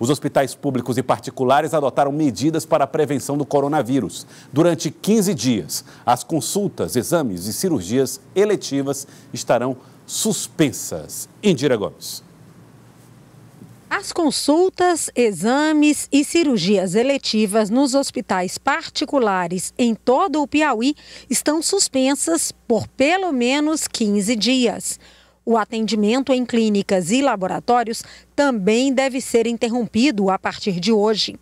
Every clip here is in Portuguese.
Os hospitais públicos e particulares adotaram medidas para a prevenção do coronavírus. Durante 15 dias, as consultas, exames e cirurgias eletivas estarão suspensas. Indira Gomes. As consultas, exames e cirurgias eletivas nos hospitais particulares em todo o Piauí estão suspensas por pelo menos 15 dias o atendimento em clínicas e laboratórios também deve ser interrompido a partir de hoje.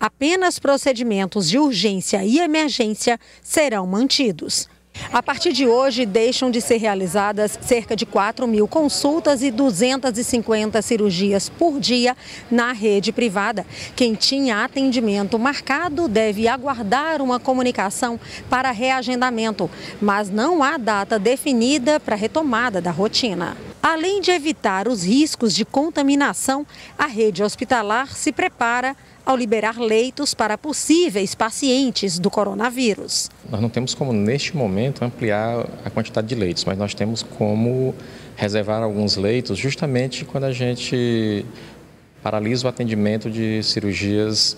Apenas procedimentos de urgência e emergência serão mantidos. A partir de hoje, deixam de ser realizadas cerca de 4 mil consultas e 250 cirurgias por dia na rede privada. Quem tinha atendimento marcado deve aguardar uma comunicação para reagendamento, mas não há data definida para retomada da rotina. Além de evitar os riscos de contaminação, a rede hospitalar se prepara ao liberar leitos para possíveis pacientes do coronavírus. Nós não temos como, neste momento, momento, ampliar a quantidade de leitos, mas nós temos como reservar alguns leitos justamente quando a gente paralisa o atendimento de cirurgias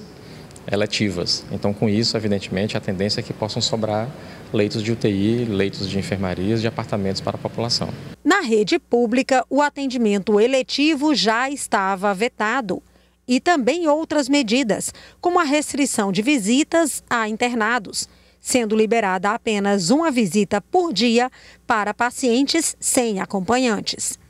eletivas. Então, com isso, evidentemente, a tendência é que possam sobrar leitos de UTI, leitos de enfermarias, de apartamentos para a população. Na rede pública, o atendimento eletivo já estava vetado. E também outras medidas, como a restrição de visitas a internados sendo liberada apenas uma visita por dia para pacientes sem acompanhantes.